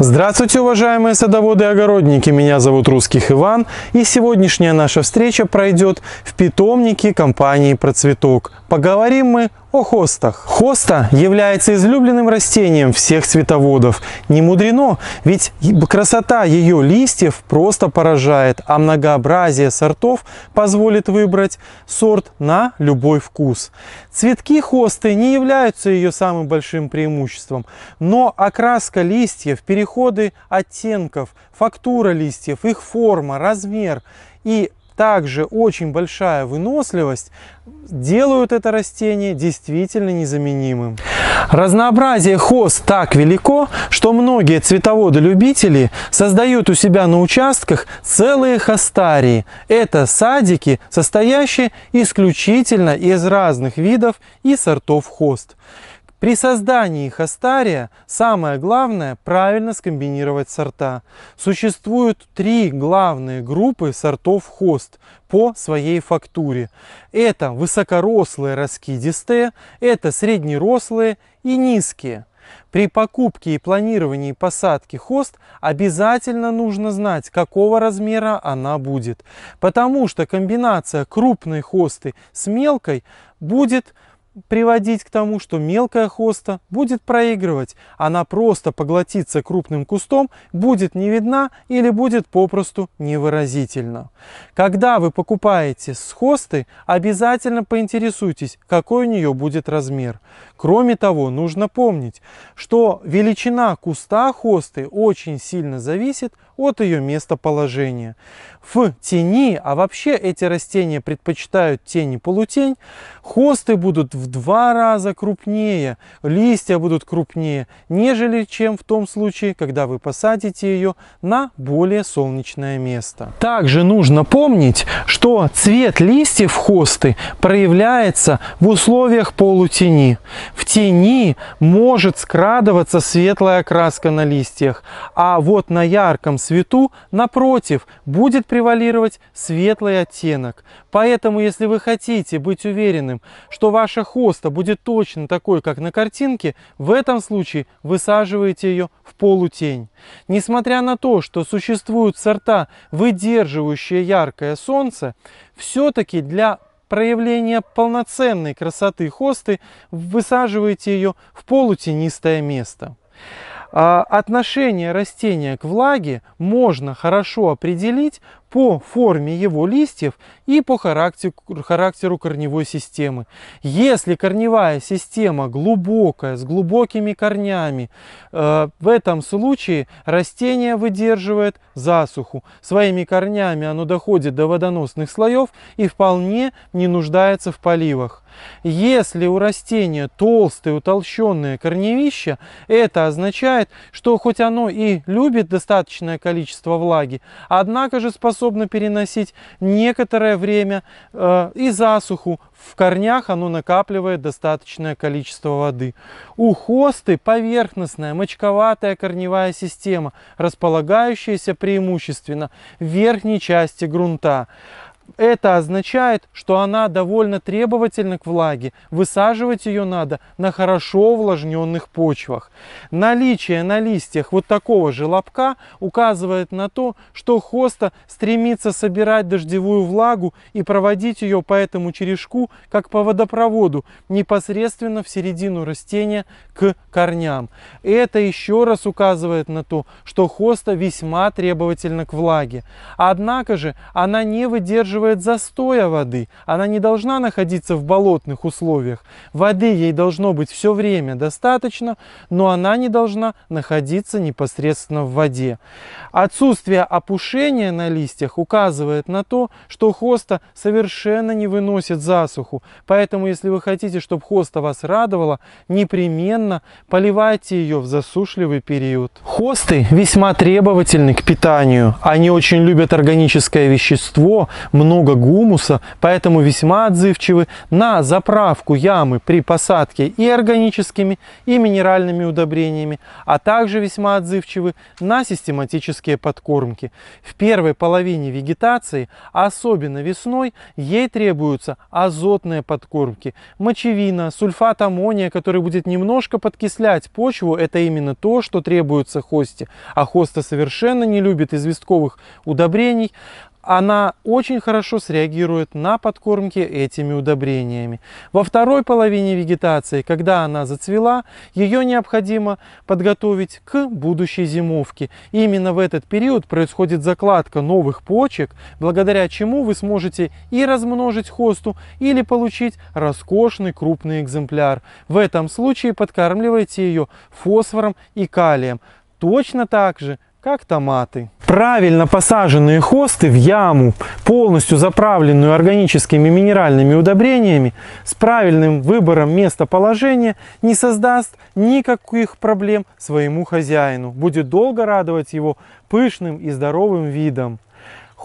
Здравствуйте, уважаемые садоводы и огородники! Меня зовут Русских Иван, и сегодняшняя наша встреча пройдет в питомнике компании «Процветок». Поговорим мы о хостах. Хоста является излюбленным растением всех цветоводов. Не мудрено, ведь красота ее листьев просто поражает, а многообразие сортов позволит выбрать сорт на любой вкус. Цветки хосты не являются ее самым большим преимуществом, но окраска листьев, переходы оттенков, фактура листьев, их форма, размер и также очень большая выносливость делают это растение действительно незаменимым. Разнообразие хоз так велико, что многие цветоводы-любители создают у себя на участках целые хостарии. Это садики, состоящие исключительно из разных видов и сортов хост. При создании хостария самое главное – правильно скомбинировать сорта. Существуют три главные группы сортов хост по своей фактуре. Это высокорослые раскидистые, это среднерослые и низкие. При покупке и планировании посадки хост обязательно нужно знать, какого размера она будет, потому что комбинация крупной хосты с мелкой будет приводить к тому, что мелкая хоста будет проигрывать. Она просто поглотится крупным кустом, будет не видна или будет попросту невыразительна. Когда вы покупаете с хосты, обязательно поинтересуйтесь, какой у нее будет размер. Кроме того, нужно помнить, что величина куста хосты очень сильно зависит от от ее местоположения. В тени, а вообще эти растения предпочитают тень и полутень, хосты будут в два раза крупнее, листья будут крупнее, нежели чем в том случае, когда вы посадите ее на более солнечное место. Также нужно помнить, что цвет листьев хосты проявляется в условиях полутени. В тени может скрадываться светлая краска на листьях, а вот на ярком цвету, напротив, будет превалировать светлый оттенок. Поэтому, если вы хотите быть уверенным, что ваша хоста будет точно такой, как на картинке, в этом случае высаживаете ее в полутень. Несмотря на то, что существуют сорта, выдерживающие яркое солнце, все-таки для проявления полноценной красоты хосты высаживаете ее в полутенистое место. А, отношение растения к влаге можно хорошо определить по форме его листьев и по характеру, характеру корневой системы. Если корневая система глубокая, с глубокими корнями, э, в этом случае растение выдерживает засуху. Своими корнями оно доходит до водоносных слоев и вполне не нуждается в поливах. Если у растения толстые, утолщенные корневища, это означает, что хоть оно и любит достаточное количество влаги, однако же способ способно переносить некоторое время э, и засуху. В корнях оно накапливает достаточное количество воды. У хосты поверхностная, мочковатая корневая система, располагающаяся преимущественно в верхней части грунта. Это означает, что она довольно требовательна к влаге. Высаживать ее надо на хорошо увлажненных почвах. Наличие на листьях вот такого же лобка указывает на то, что хоста стремится собирать дождевую влагу и проводить ее по этому черешку, как по водопроводу, непосредственно в середину растения к корням. Это еще раз указывает на то, что хоста весьма требовательна к влаге. Однако же она не выдерживает задерживает застоя воды. Она не должна находиться в болотных условиях. Воды ей должно быть все время достаточно, но она не должна находиться непосредственно в воде. Отсутствие опушения на листьях указывает на то, что хоста совершенно не выносит засуху. Поэтому, если вы хотите, чтобы хоста вас радовала, непременно поливайте ее в засушливый период. Хосты весьма требовательны к питанию. Они очень любят органическое вещество, много много гумуса, поэтому весьма отзывчивы на заправку ямы при посадке и органическими, и минеральными удобрениями, а также весьма отзывчивы на систематические подкормки. В первой половине вегетации, особенно весной, ей требуются азотные подкормки, мочевина, сульфат аммония, который будет немножко подкислять почву, это именно то, что требуется хосте. А хоста совершенно не любит известковых удобрений, она очень хорошо среагирует на подкормки этими удобрениями. Во второй половине вегетации, когда она зацвела, ее необходимо подготовить к будущей зимовке. именно в этот период происходит закладка новых почек, благодаря чему вы сможете и размножить хосту, или получить роскошный крупный экземпляр. В этом случае подкармливайте ее фосфором и калием. Точно так же как томаты. Правильно посаженные хосты в яму, полностью заправленную органическими минеральными удобрениями, с правильным выбором местоположения не создаст никаких проблем своему хозяину. Будет долго радовать его пышным и здоровым видом.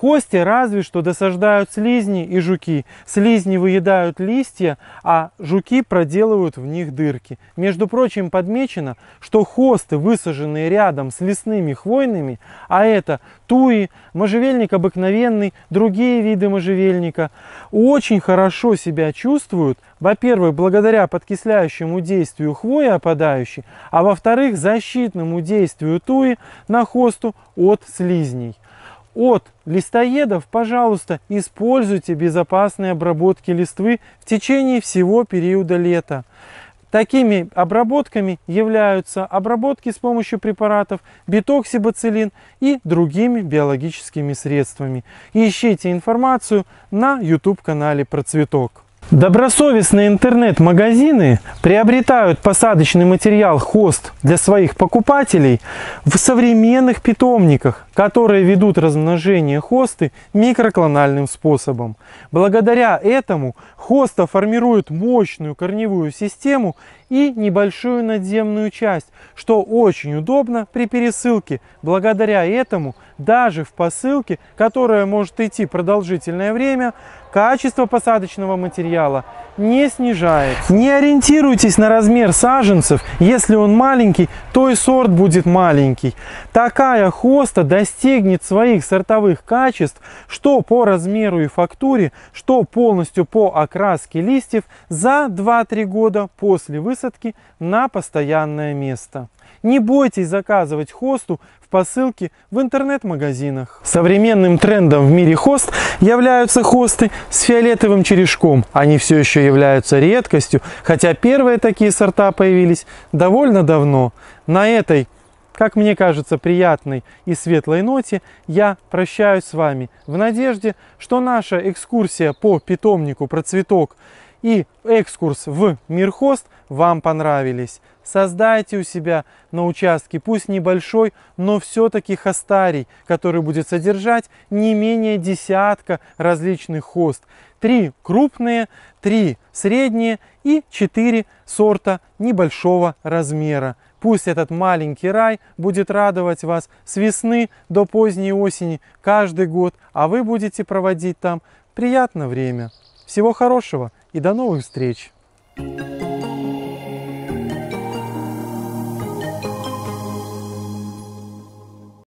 Кости разве что досаждают слизни и жуки. Слизни выедают листья, а жуки проделывают в них дырки. Между прочим, подмечено, что хосты, высаженные рядом с лесными хвойными, а это туи, можжевельник обыкновенный, другие виды можжевельника, очень хорошо себя чувствуют, во-первых, благодаря подкисляющему действию хвои опадающей, а во-вторых, защитному действию туи на хосту от слизней от листоедов, пожалуйста, используйте безопасные обработки листвы в течение всего периода лета. Такими обработками являются обработки с помощью препаратов битоксибацилин и другими биологическими средствами. Ищите информацию на YouTube-канале «Процветок». Добросовестные интернет-магазины приобретают посадочный материал хост для своих покупателей в современных питомниках, которые ведут размножение хосты микроклональным способом. Благодаря этому хоста формирует мощную корневую систему и небольшую надземную часть, что очень удобно при пересылке. Благодаря этому даже в посылке, которая может идти продолжительное время, качество посадочного материала не снижает. Не ориентируйтесь на размер саженцев. Если он маленький, то и сорт будет маленький. Такая хоста достигнет своих сортовых качеств, что по размеру и фактуре, что полностью по окраске листьев за 2-3 года после высадки высадки на постоянное место. Не бойтесь заказывать хосту в посылке в интернет-магазинах. Современным трендом в мире хост являются хосты с фиолетовым черешком. Они все еще являются редкостью, хотя первые такие сорта появились довольно давно. На этой как мне кажется, приятной и светлой ноте, я прощаюсь с вами в надежде, что наша экскурсия по питомнику про цветок и экскурс в Мирхост вам понравились. Создайте у себя на участке, пусть небольшой, но все-таки хостарий, который будет содержать не менее десятка различных хост. Три крупные, три средние и четыре сорта небольшого размера. Пусть этот маленький рай будет радовать вас с весны до поздней осени каждый год, а вы будете проводить там приятное время. Всего хорошего! и до новых встреч! thank you